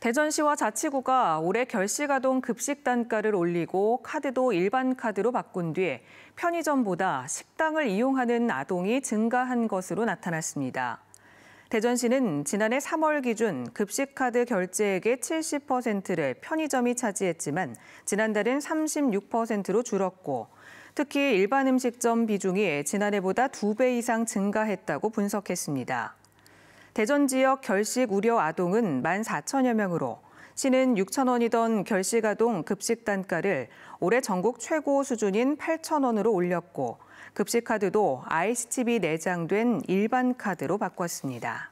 대전시와 자치구가 올해 결식아동 급식 단가를 올리고 카드도 일반 카드로 바꾼 뒤에 편의점보다 식당을 이용하는 아동이 증가한 것으로 나타났습니다. 대전시는 지난해 3월 기준 급식카드 결제액의 70%를 편의점이 차지했지만 지난달엔 36%로 줄었고 특히 일반 음식점 비중이 지난해보다 2배 이상 증가했다고 분석했습니다. 대전 지역 결식 우려 아동은 1만 4천여 명으로 시는 6천 원이던 결식 아동 급식 단가를 올해 전국 최고 수준인 8천 원으로 올렸고 급식 카드도 아이스 t v 내장된 일반 카드로 바꿨습니다.